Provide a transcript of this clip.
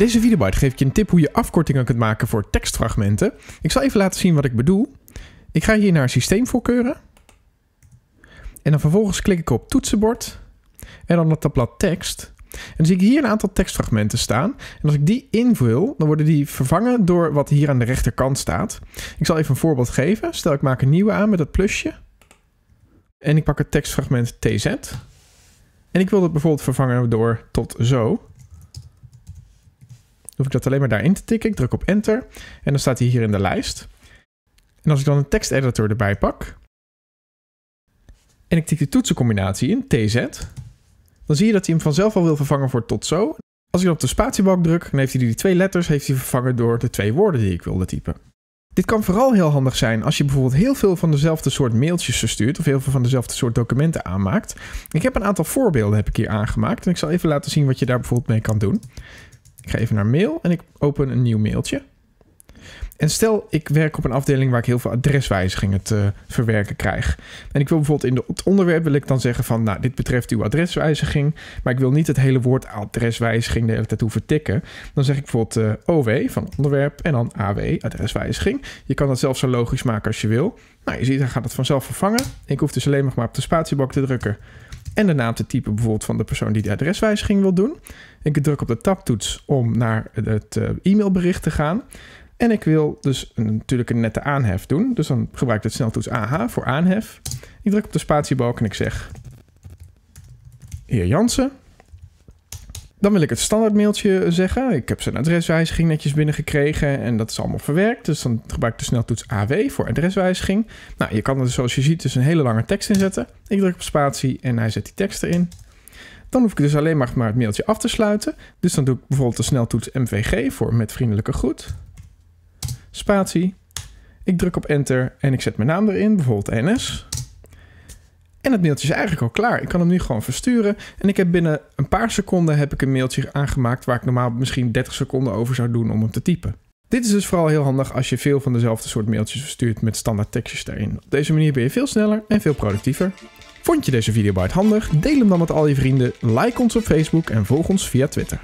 deze videobite geef ik je een tip hoe je afkortingen kunt maken voor tekstfragmenten. Ik zal even laten zien wat ik bedoel. Ik ga hier naar systeemvoorkeuren. En dan vervolgens klik ik op toetsenbord. En dan op tabblad tekst. En dan zie ik hier een aantal tekstfragmenten staan. En als ik die invul, dan worden die vervangen door wat hier aan de rechterkant staat. Ik zal even een voorbeeld geven. Stel ik maak een nieuwe aan met dat plusje. En ik pak het tekstfragment TZ. En ik wil dat bijvoorbeeld vervangen door tot zo hoef ik dat alleen maar daarin te tikken. Ik druk op enter en dan staat hij hier in de lijst. En als ik dan een teksteditor erbij pak en ik tik de toetsencombinatie in, TZ, dan zie je dat hij hem vanzelf al wil vervangen voor tot zo. Als ik dan op de spatiebalk druk, dan heeft hij die twee letters heeft hij vervangen door de twee woorden die ik wilde typen. Dit kan vooral heel handig zijn als je bijvoorbeeld heel veel van dezelfde soort mailtjes verstuurt of heel veel van dezelfde soort documenten aanmaakt. Ik heb een aantal voorbeelden heb ik hier aangemaakt en ik zal even laten zien wat je daar bijvoorbeeld mee kan doen. Ik ga even naar mail en ik open een nieuw mailtje. En stel, ik werk op een afdeling waar ik heel veel adreswijzigingen te verwerken krijg. En ik wil bijvoorbeeld in de, het onderwerp wil ik dan zeggen van, nou, dit betreft uw adreswijziging, maar ik wil niet het hele woord adreswijziging de hele tijd hoeven tikken. Dan zeg ik bijvoorbeeld eh, OW van onderwerp en dan AW, adreswijziging. Je kan dat zelf zo logisch maken als je wil. Nou, je ziet, dan gaat het vanzelf vervangen. Ik hoef dus alleen nog maar op de spatiebak te drukken en de naam te typen bijvoorbeeld van de persoon die de adreswijziging wil doen. Ik druk op de tabtoets om naar het eh, e-mailbericht te gaan. En ik wil dus natuurlijk een nette aanhef doen. Dus dan gebruik ik het sneltoets AH voor aanhef. Ik druk op de spatiebalk en ik zeg... Heer Jansen, dan wil ik het standaard mailtje zeggen. Ik heb zijn adreswijziging netjes binnengekregen en dat is allemaal verwerkt. Dus dan gebruik ik de sneltoets AW voor adreswijziging. Nou, je kan er dus, zoals je ziet dus een hele lange tekst in zetten. Ik druk op spatie en hij zet die tekst erin. Dan hoef ik dus alleen maar, maar het mailtje af te sluiten. Dus dan doe ik bijvoorbeeld de sneltoets MVG voor met vriendelijke groet. Spatie. Ik druk op enter en ik zet mijn naam erin, bijvoorbeeld NS. En het mailtje is eigenlijk al klaar. Ik kan hem nu gewoon versturen. En ik heb binnen een paar seconden heb ik een mailtje aangemaakt waar ik normaal misschien 30 seconden over zou doen om hem te typen. Dit is dus vooral heel handig als je veel van dezelfde soort mailtjes verstuurt met standaard tekstjes erin. Op deze manier ben je veel sneller en veel productiever. Vond je deze video handig? Deel hem dan met al je vrienden, like ons op Facebook en volg ons via Twitter.